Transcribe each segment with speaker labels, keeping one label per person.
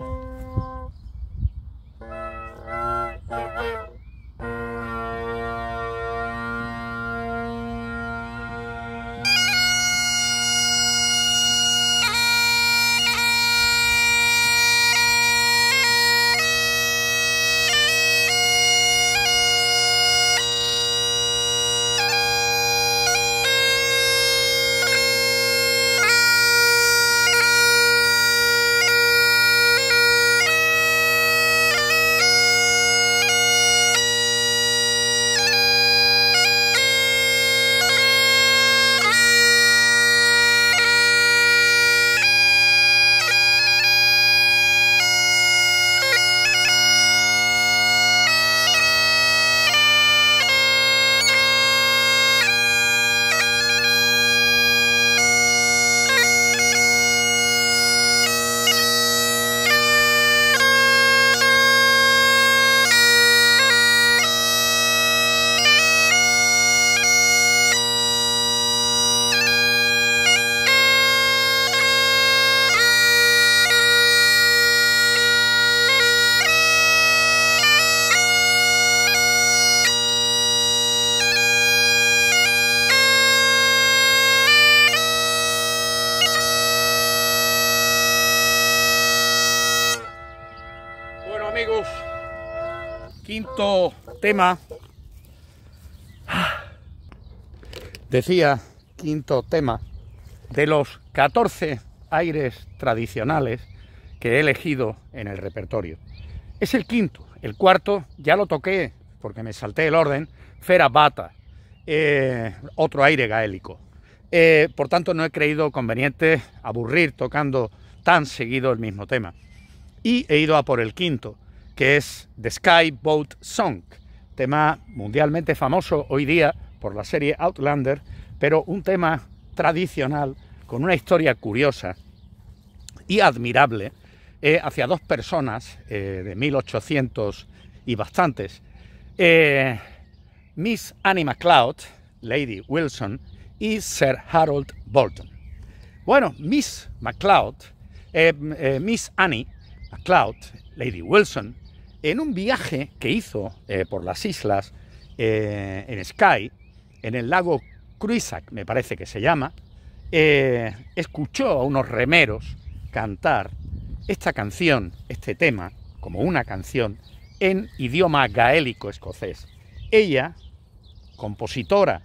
Speaker 1: Bye. amigos. Quinto tema. Decía, quinto tema. De los 14 aires tradicionales que he elegido en el repertorio. Es el quinto. El cuarto ya lo toqué porque me salté el orden. Fera Bata. Eh, otro aire gaélico. Eh, por tanto, no he creído conveniente aburrir tocando tan seguido el mismo tema y he ido a por el quinto, que es The Sky Boat Song, tema mundialmente famoso hoy día por la serie Outlander, pero un tema tradicional con una historia curiosa y admirable eh, hacia dos personas eh, de 1800 y bastantes. Eh, Miss Annie MacLeod, Lady Wilson, y Sir Harold Bolton. Bueno, Miss MacLeod, Miss Annie, Cloud, Lady Wilson, en un viaje que hizo eh, por las islas eh, en Skye, en el lago Cruisac, me parece que se llama, eh, escuchó a unos remeros cantar esta canción, este tema, como una canción, en idioma gaélico escocés. Ella, compositora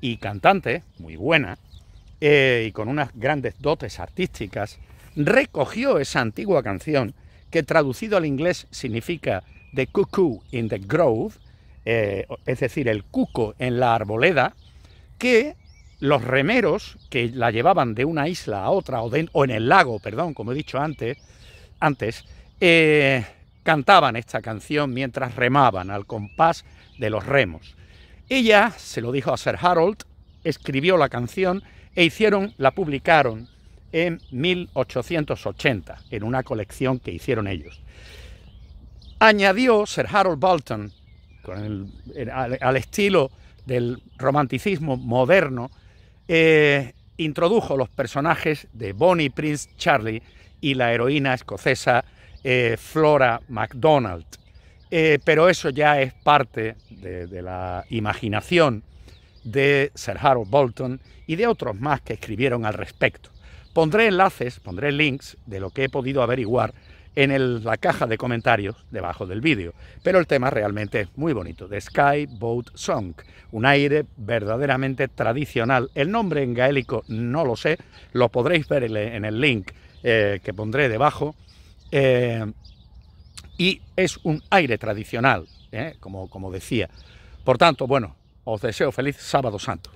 Speaker 1: y cantante, muy buena, y con unas grandes dotes artísticas, recogió esa antigua canción que traducido al inglés significa The Cuckoo in the Grove, eh, es decir, el cuco en la arboleda, que los remeros que la llevaban de una isla a otra, o, en el lago, perdón, como he dicho antes, antes eh, cantaban esta canción mientras remaban al compás de los remos. Ella se lo dijo a Sir Harold, escribió la canción e hicieron, la publicaron en 1880, en una colección que hicieron ellos. Añadió Sir Harold Bolton, al, estilo del romanticismo moderno, eh, introdujo los personajes de Bonnie Prince Charlie y la heroína escocesa eh, Flora MacDonald. Eh, pero eso ya es parte de la imaginación de Sir Harold Bolton y de otros más que escribieron al respecto. Pondré enlaces, pondré links de lo que he podido averiguar en la caja de comentarios debajo del vídeo. Pero el tema realmente es muy bonito, The Sky Boat Song, un aire verdaderamente tradicional. El nombre en gaélico no lo sé, lo podréis ver en el link eh, que pondré debajo. Eh, y es un aire tradicional, eh, como, como decía. Por tanto, bueno, os deseo feliz sábado santo.